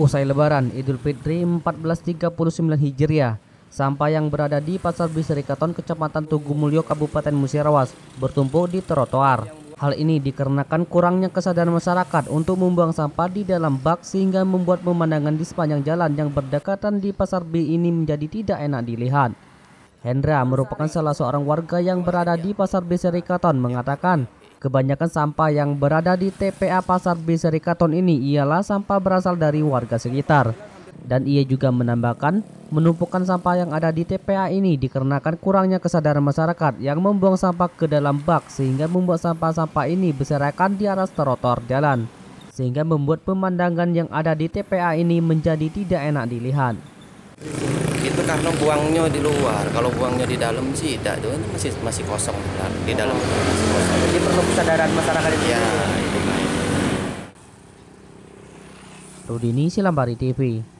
Usai Lebaran Idul Fitri 1439 Hijriah, sampah yang berada di Pasar Biserikaton, Kecamatan Tugu Mulyo, Kabupaten Musirawas bertumpuk di trotoar. Hal ini dikarenakan kurangnya kesadaran masyarakat untuk membuang sampah di dalam bak sehingga membuat pemandangan di sepanjang jalan yang berdekatan di Pasar B ini menjadi tidak enak dilihat. Hendra merupakan salah seorang warga yang berada di Pasar Biserikaton mengatakan Kebanyakan sampah yang berada di TPA Pasar Biserikaton ini ialah sampah berasal dari warga sekitar. Dan ia juga menambahkan, menumpukan sampah yang ada di TPA ini dikarenakan kurangnya kesadaran masyarakat yang membuang sampah ke dalam bak sehingga membuat sampah-sampah ini berserakan di atas trotoar jalan. Sehingga membuat pemandangan yang ada di TPA ini menjadi tidak enak dilihat itu karena buangnya di luar kalau buangnya di dalam sih tidak itu kan masih masih kosong di dalam masih kosong kesadaran masyarakat itu. Ya, itu Rudini Silambari TV